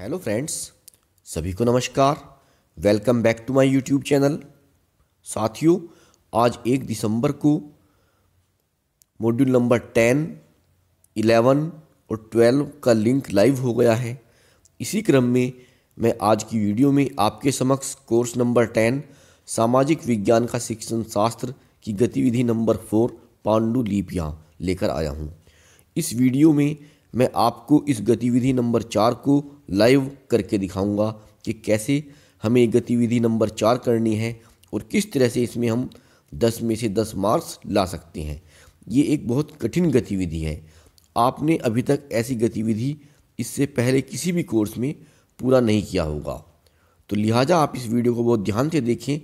hello friends सभी को नमस्कार welcome back to my YouTube channel साथियों आज एक दिसंबर को मॉड्यूल नंबर टेन इलेवन और ट्वेल्व का लिंक लाइव हो गया है इसी क्रम में मैं आज की वीडियो में आपके समक्ष कोर्स नंबर टेन सामाजिक विज्ञान का शिक्षण शास्त्र की गतिविधि नंबर फोर पांडुलिपियाँ लेकर आया हूँ इस वीडियो में मैं आपको इस गतिविधि नंबर चार को लाइव करके दिखाऊंगा कि कैसे हमें गतिविधि नंबर चार करनी है और किस तरह से इसमें हम दस में से दस मार्क्स ला सकते हैं ये एक बहुत कठिन गतिविधि है आपने अभी तक ऐसी गतिविधि इससे पहले किसी भी कोर्स में पूरा नहीं किया होगा तो लिहाजा आप इस वीडियो को बहुत ध्यान से देखें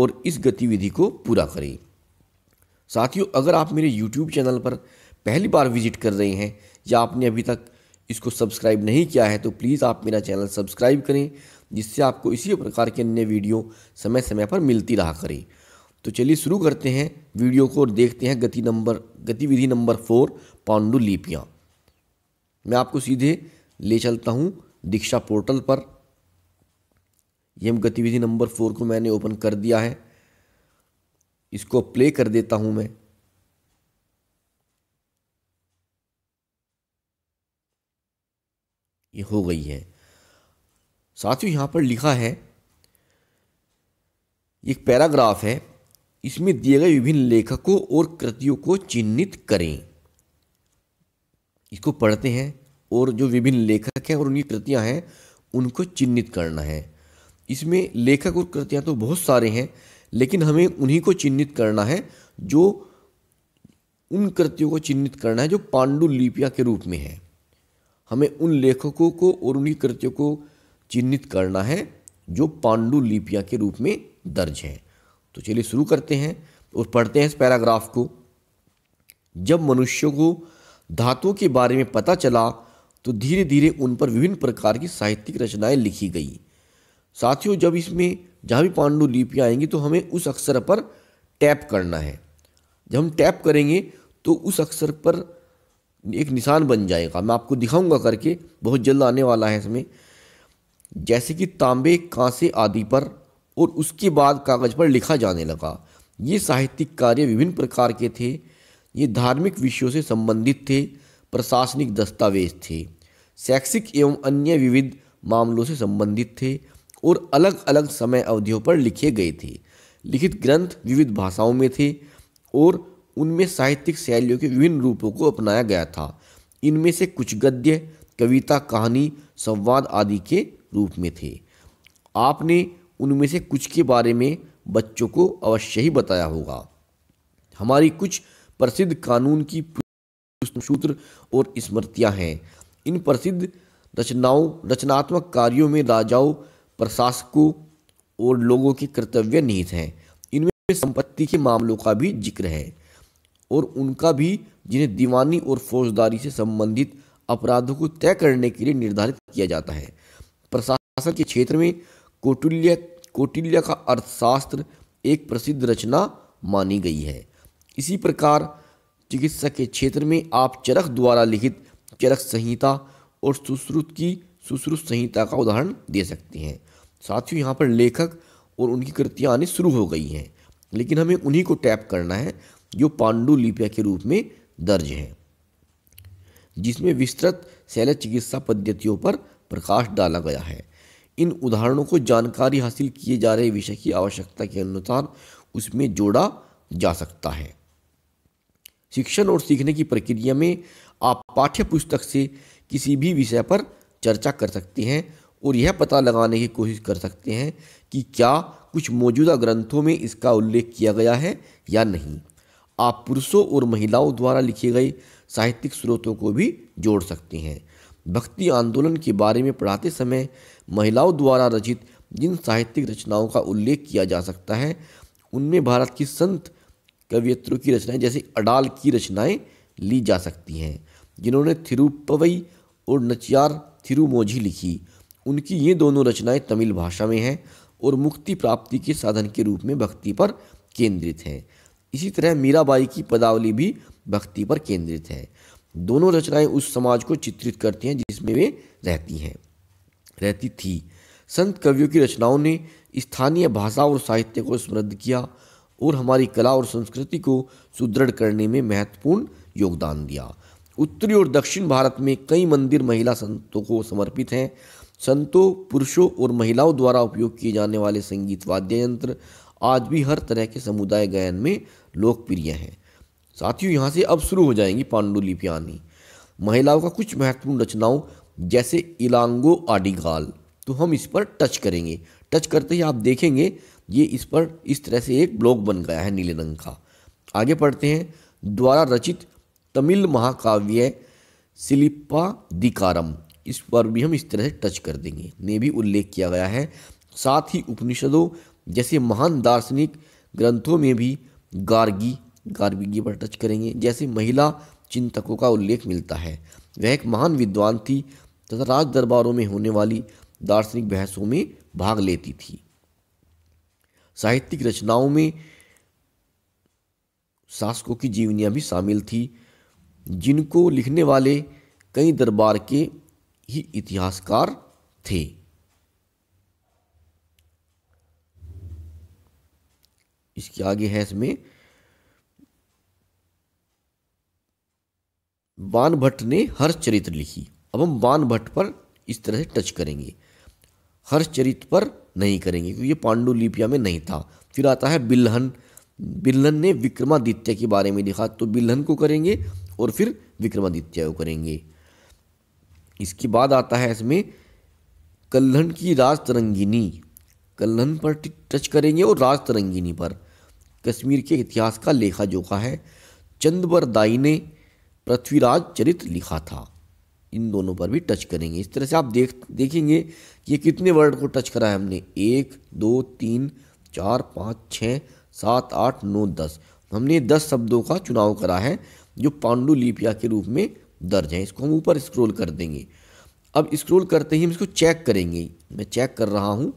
और इस गतिविधि को पूरा करें साथियों अगर आप मेरे YouTube चैनल पर पहली बार विजिट कर रहे हैं या आपने अभी तक इसको सब्सक्राइब नहीं किया है तो प्लीज़ आप मेरा चैनल सब्सक्राइब करें जिससे आपको इसी प्रकार के अन्य वीडियो समय समय पर मिलती रहा करें तो चलिए शुरू करते हैं वीडियो को और देखते हैं गति नंबर गतिविधि नंबर फोर पांडुलिपियाँ मैं आपको सीधे ले चलता हूँ दीक्षा पोर्टल पर यह गतिविधि नंबर फोर को मैंने ओपन कर दिया है इसको प्ले कर देता हूँ मैं ये हो गई है साथियों यहाँ पर लिखा है एक पैराग्राफ है इसमें दिए गए विभिन्न लेखकों और कृतियों को चिन्हित करें इसको पढ़ते हैं और जो विभिन्न लेखक हैं और उनकी कृतियाँ हैं उनको चिन्हित करना है इसमें लेखक और कृतियाँ तो बहुत सारे हैं लेकिन हमें उन्हीं को चिन्हित करना है जो उन कृतियों को चिन्हित करना है जो पांडुलिपियाँ के रूप में है हमें उन लेखकों को और उन्हीं कृत्यों को चिन्हित करना है जो पांडुलिपियाँ के रूप में दर्ज हैं तो चलिए शुरू करते हैं और पढ़ते हैं इस पैराग्राफ को जब मनुष्यों को धातुओं के बारे में पता चला तो धीरे धीरे उन पर विभिन्न प्रकार की साहित्यिक रचनाएं लिखी गई साथियों जब इसमें जहाँ भी पांडुलिपियाँ आएंगी तो हमें उस अक्षर पर टैप करना है जब हम टैप करेंगे तो उस अक्षर पर एक निशान बन जाएगा मैं आपको दिखाऊंगा करके बहुत जल्द आने वाला है इसमें जैसे कि तांबे कांसे आदि पर और उसके बाद कागज़ पर लिखा जाने लगा ये साहित्यिक कार्य विभिन्न प्रकार के थे ये धार्मिक विषयों से संबंधित थे प्रशासनिक दस्तावेज थे शैक्षिक एवं अन्य विविध मामलों से संबंधित थे और अलग अलग समय अवधियों पर लिखे गए थे लिखित ग्रंथ विविध भाषाओं में थे और उनमें साहित्यिक शैलियों के विभिन्न रूपों को अपनाया गया था इनमें से कुछ गद्य कविता कहानी संवाद आदि के रूप में थे आपने उनमें से कुछ के बारे में बच्चों को अवश्य ही बताया होगा हमारी कुछ प्रसिद्ध कानून की सूत्र और स्मृतियाँ हैं इन प्रसिद्ध रचनाओं रचनात्मक कार्यों में राजाओं प्रशासकों और लोगों के कर्तव्य निहित हैं इनमें संपत्ति के मामलों का भी जिक्र है और उनका भी जिन्हें दीवानी और फौजदारी से संबंधित अपराधों को तय करने के लिए निर्धारित किया जाता है प्रशासन के क्षेत्र में कौटिल्य कौटिल्य का अर्थशास्त्र एक प्रसिद्ध रचना मानी गई है इसी प्रकार चिकित्सा के क्षेत्र में आप चरख द्वारा लिखित चरख संहिता और सुश्रुत की सुश्रुत संहिता का उदाहरण दे सकते हैं साथियों यहाँ पर लेखक और उनकी कृतियाँ आनी शुरू हो गई हैं लेकिन हमें उन्हीं को टैप करना है जो पांडुलिपिया के रूप में दर्ज है जिसमें विस्तृत शैल चिकित्सा पद्धतियों पर प्रकाश डाला गया है इन उदाहरणों को जानकारी हासिल किए जा रहे विषय की आवश्यकता के अनुसार उसमें जोड़ा जा सकता है शिक्षण और सीखने की प्रक्रिया में आप पाठ्य पुस्तक से किसी भी विषय पर चर्चा कर सकते हैं और यह पता लगाने की कोशिश कर सकते हैं कि क्या कुछ मौजूदा ग्रंथों में इसका उल्लेख किया गया है या नहीं आप पुरुषों और महिलाओं द्वारा लिखे गए साहित्यिक स्रोतों को भी जोड़ सकते हैं भक्ति आंदोलन के बारे में पढ़ाते समय महिलाओं द्वारा रचित जिन साहित्यिक रचनाओं का उल्लेख किया जा सकता है उनमें भारत की संत कवियत्रों की रचनाएं जैसे अडाल की रचनाएं ली जा सकती हैं जिन्होंने थिरुपवई और नचियार थिरुमोझी लिखी उनकी ये दोनों रचनाएं तमिल भाषा में हैं और मुक्ति प्राप्ति के साधन के रूप में भक्ति पर केंद्रित हैं इसी तरह मीराबाई की पदावली भी भक्ति पर केंद्रित है दोनों रचनाएं उस समाज को चित्रित करती हैं जिसमें वे रहती हैं रहती थी संत कवियों की रचनाओं ने स्थानीय भाषा और साहित्य को समृद्ध किया और हमारी कला और संस्कृति को सुदृढ़ करने में महत्वपूर्ण योगदान दिया उत्तरी और दक्षिण भारत में कई मंदिर महिला संतों को समर्पित हैं संतों पुरुषों और महिलाओं द्वारा उपयोग किए जाने वाले संगीत वाद्य यंत्र आज भी हर तरह के समुदाय गायन में लोकप्रिय हैं साथियों यहाँ से अब शुरू हो जाएंगी पांडुलिपियाँ आनी महिलाओं का कुछ महत्वपूर्ण रचनाओं जैसे इलांगो आडिगाल तो हम इस पर टच करेंगे टच करते ही आप देखेंगे ये इस पर इस तरह से एक ब्लॉक बन गया है नीले रंग का आगे पढ़ते हैं द्वारा रचित तमिल महाकाव्य सिलिप्पा दिकारम इस पर भी हम इस तरह से टच कर देंगे ने भी उल्लेख किया गया है साथ ही उपनिषदों जैसे महान दार्शनिक ग्रंथों में भी गार्गी गार्गी पर टच करेंगे जैसे महिला चिंतकों का उल्लेख मिलता है वह एक महान विद्वान थी तथा राज दरबारों में होने वाली दार्शनिक बहसों में भाग लेती थी साहित्यिक रचनाओं में शासकों की जीवनियाँ भी शामिल थी जिनको लिखने वाले कई दरबार के ही इतिहासकार थे इसके आगे है इसमें बान भट्ट ने हर चरित्र लिखी अब हम बान भट्ट पर इस तरह से टच करेंगे हर चरित्र पर नहीं करेंगे क्योंकि ये पांडुलिपिया में नहीं था फिर आता है बिल्हन बिल्हन ने विक्रमादित्य के बारे में लिखा तो बिल्हन को करेंगे और फिर विक्रमादित्य को करेंगे इसके बाद आता है इसमें कल्हन की राज तरंगिनी कल्हन पर टच करेंगे और राज तरंगिनी पर कश्मीर के इतिहास का लेखा जोखा है चंदबर दाई ने पृथ्वीराज चरित लिखा था इन दोनों पर भी टच करेंगे इस तरह से आप देख देखेंगे ये कितने वर्ड को टच करा है हमने एक दो तीन चार पाँच छः सात आठ नौ दस हमने दस शब्दों का चुनाव करा है जो पांडुलिपिया के रूप में दर्ज है इसको हम ऊपर स्क्रॉल कर देंगे अब स्क्रॉल करते ही हम इसको चेक करेंगे मैं चेक कर रहा हूँ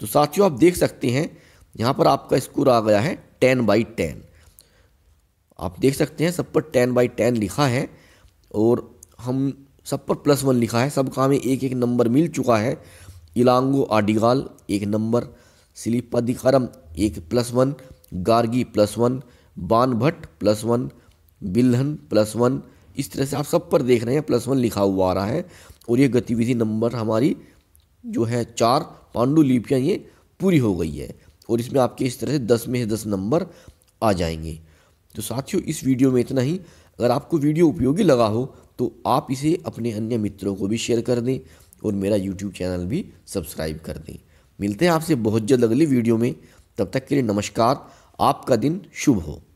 तो साथियों आप देख सकते हैं यहाँ पर आपका स्कोर आ गया है टेन बाई टेन आप देख सकते हैं सब पर टेन बाई टेन लिखा है और हम सब पर प्लस वन लिखा है सब काम एक एक नंबर मिल चुका है इलांगो आडिगाल एक नंबर स्लीपाधिकारम एक plus one Gargi plus one Baan Bhatt plus one Bilhan plus one इस तरह से आप सब पर देख रहे हैं प्लस वन लिखा हुआ आ रहा है और ये गतिविधि नंबर हमारी जो है चार पांडुलिपियाँ ये पूरी हो गई है और इसमें आपके इस तरह से दस में से दस नंबर आ जाएंगे तो साथियों इस वीडियो में इतना ही अगर आपको वीडियो उपयोगी लगा हो तो आप इसे अपने अन्य मित्रों को भी शेयर कर दें और मेरा यूट्यूब चैनल भी सब्सक्राइब कर दें मिलते हैं आपसे बहुत जल्द अगली वीडियो में तब तक के लिए नमस्कार आपका दिन शुभ हो